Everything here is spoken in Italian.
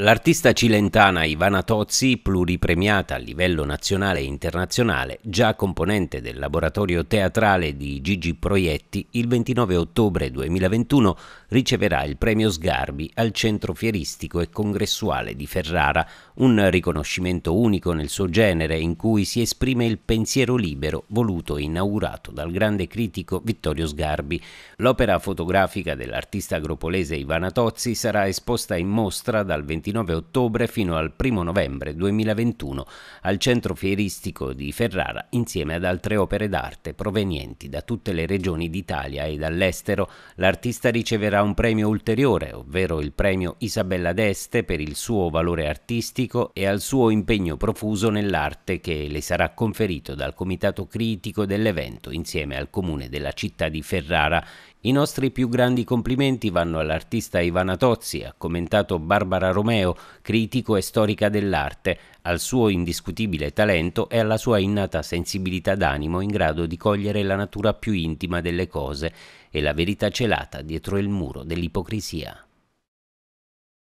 L'artista cilentana Ivana Tozzi, pluripremiata a livello nazionale e internazionale, già componente del laboratorio teatrale di Gigi Proietti, il 29 ottobre 2021 riceverà il premio Sgarbi al Centro Fieristico e Congressuale di Ferrara, un riconoscimento unico nel suo genere in cui si esprime il pensiero libero voluto e inaugurato dal grande critico Vittorio Sgarbi. L'opera fotografica dell'artista agropolese Ivana Tozzi sarà esposta in mostra dal 29 29 ottobre fino al 1 novembre 2021 al centro fieristico di Ferrara insieme ad altre opere d'arte provenienti da tutte le regioni d'Italia e dall'estero. L'artista riceverà un premio ulteriore, ovvero il premio Isabella d'Este per il suo valore artistico e al suo impegno profuso nell'arte che le sarà conferito dal comitato critico dell'evento insieme al comune della città di Ferrara. I nostri più grandi complimenti vanno all'artista Ivana Tozzi, ha commentato Barbara Romeo Romeo, critico e storica dell'arte, al suo indiscutibile talento e alla sua innata sensibilità d'animo in grado di cogliere la natura più intima delle cose e la verità celata dietro il muro dell'ipocrisia.